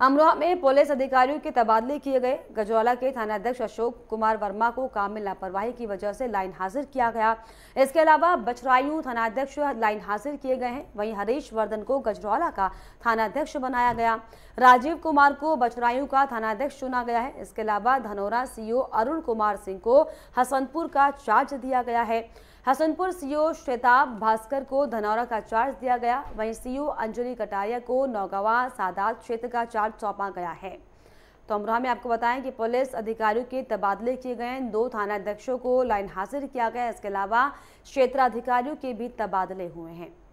अमरोहा में पुलिस अधिकारियों के तबादले किए गए गजौला के थानाध्यक्ष अशोक कुमार वर्मा को काम में लापरवाही की वजह से लाइन हाजिर किया गया इसके अलावा बछरायू थानाध्यक्ष लाइन हाजिर किए गए हैं वहीं हरीश वर्धन को गजरौला का थानाध्यक्ष बनाया गया राजीव कुमार को बछरायू का थानाध्यक्ष चुना गया है इसके अलावा धनौरा सीओ अरुण कुमार सिंह को हसनपुर का चार्ज दिया गया है हसनपुर सीओ श्वेताब भास्कर को धनौरा का चार्ज दिया गया वहीं सीओ अंजलि कटारिया को नौगावा सादात क्षेत्र का चार्ज सौंपा गया है तो अमरोहा में आपको बताएं कि पुलिस अधिकारियों के तबादले किए गए दो थानाध्यक्षों को लाइन हाजिर किया गया इसके अलावा क्षेत्राधिकारियों के भी तबादले हुए हैं